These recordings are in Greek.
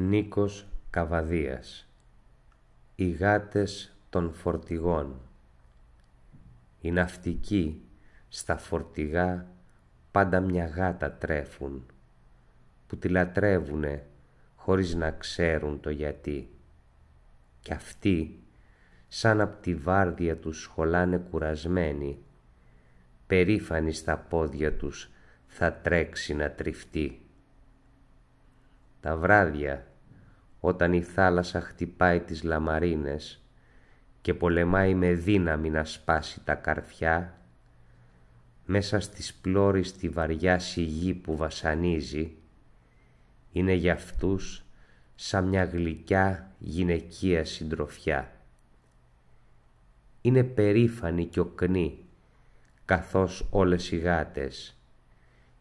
Νίκος Καβαδίας Οι γάτες των φορτηγών Οι ναυτικοί στα φορτηγά πάντα μια γάτα τρέφουν που τη λατρεύουνε χωρίς να ξέρουν το γιατί κι αυτοί σαν απ' τη βάρδια τους σχολάνε κουρασμένοι περήφανοι στα πόδια τους θα τρέξει να τριφτεί. Τα βράδια όταν η θάλασσα χτυπάει τις λαμαρίνες και πολεμάει με δύναμη να σπάσει τα καρφιά μέσα στις πλώρη τη βαριά σιγή που βασανίζει είναι για αυτούς σαν μια γλυκιά γυναικεία συντροφιά. Είναι περήφανη και οκνή καθώς όλες οι γάτες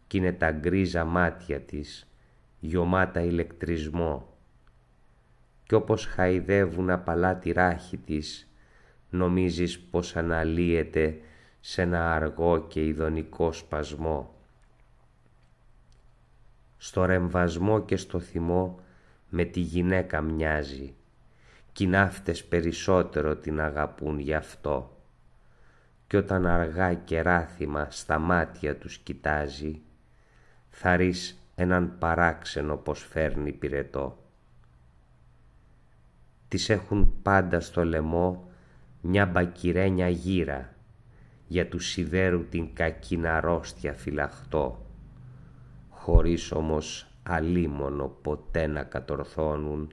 κι είναι τα γκρίζα μάτια της γιωμάτα ηλεκτρισμό κι όπως χαϊδεύουν απαλά τη ράχη της, νομίζεις πως αναλύεται σε ένα αργό και ειδονικό σπασμό. Στο ρεμβασμό και στο θυμό με τη γυναίκα μοιάζει, κι ναύτες περισσότερο την αγαπούν γι' αυτό. Κι όταν αργά και ράθυμα στα μάτια τους κοιτάζει, θα έναν παράξενο πως φέρνει πυρετό τις έχουν πάντα στο λαιμό μια μπακυρένια γύρα για τους σιδέρου την κακή αρρώστια φυλαχτό χωρίς όμως αλίμονο ποτέ να κατορθώνουν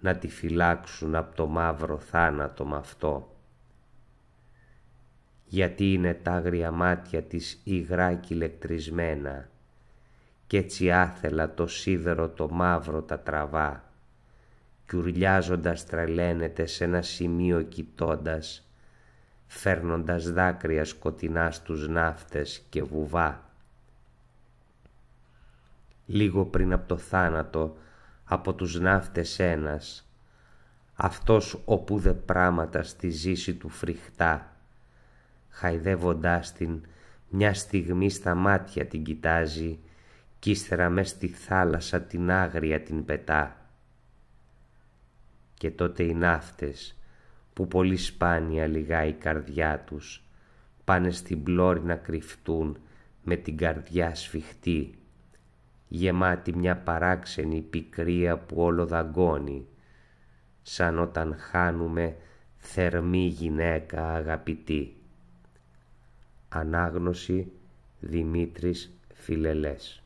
να τη φυλάξουν από το μαύρο θάνατο με αυτό. Γιατί είναι τα άγρια μάτια της υγρά ηλεκτρισμένα κι έτσι άθελα το σίδερο το μαύρο τα τραβά κι ουρλιάζοντας σε ένα σημείο κοιτώντας, φέρνοντας δάκρυα σκοτεινά στους ναύτες και βουβά. Λίγο πριν από το θάνατο, από τους ναύτες ένας, αυτός όπου δε πράματα στη ζήση του φρικτά, χαϊδεύοντάς την μια στιγμή στα μάτια την κοιτάζει κι ύστερα μες στη θάλασσα την άγρια την πετά και τότε οι ναύτες που πολύ σπάνια λιγά η καρδιά τους πάνε στην πλώρη να κρυφτούν με την καρδιά σφιχτή γεμάτη μια παράξενη πικρία που όλο δαγκώνει σαν όταν χάνουμε θερμή γυναίκα αγαπητή Ανάγνωση Δημήτρης Φιλελές